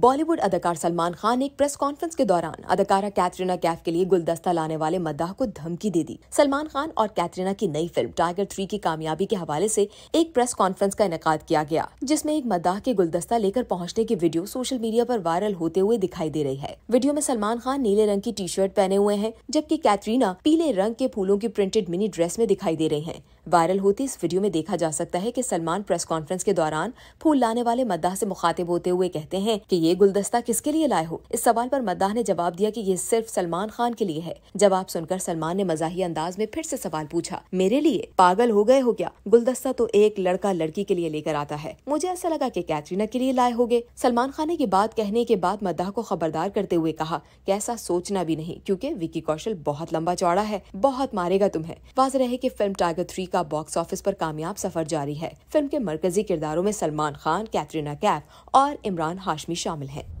बॉलीवुड अदाकार सलमान खान एक press conference के दौरान अदाकारा कैटरीना कैफ के लिए गुलदस्ता लाने वाले मद्दाह को धमकी दे दी सलमान खान और कैटरीना की नई फिल्म टाइगर थ्री की कामयाबी के हवाले से एक प्रेस कॉन्फ्रेंस का इनका किया गया जिसमें एक मद्दाह के गुलदस्ता लेकर पहुंचने की वीडियो सोशल मीडिया पर वायरल होते हुए दिखाई दे रही है वीडियो में सलमान खान नीले रंग की टी शर्ट पहने हुए हैं जबकि कैटरीना पीले रंग के फूलों की प्रिंटेड मिनी ड्रेस में दिखाई दे रही है वायरल होती इस वीडियो में देखा जा सकता है कि सलमान प्रेस कॉन्फ्रेंस के दौरान फूल लाने वाले मद्दाह से मुखातिब होते हुए कहते हैं कि ये गुलदस्ता किसके लिए लाए हो इस सवाल पर मद्दाह ने जवाब दिया कि ये सिर्फ सलमान खान के लिए है जवाब सुनकर सलमान ने मजाही अंदाज में फिर से सवाल पूछा मेरे लिए पागल हो गए हो क्या गुलदस्ता तो एक लड़का लड़की के लिए लेकर आता है मुझे ऐसा लगा की कैटरीना के लिए लाए गए सलमान खान ने ये बात कहने के बाद मद्दाह को खबरदार करते हुए कहा कैसा ऐसा सोचना भी नहीं क्यूँकी विकी कौशल बहुत लंबा चौड़ा है बहुत मारेगा तुम्हें वाज रहे की फिल्म टाइगर थ्री का बॉक्स ऑफिस पर कामयाब सफर जारी है फिल्म के मरकजी किरदारों में सलमान खान कैटरीना कैफ और इमरान हाशमी शामिल हैं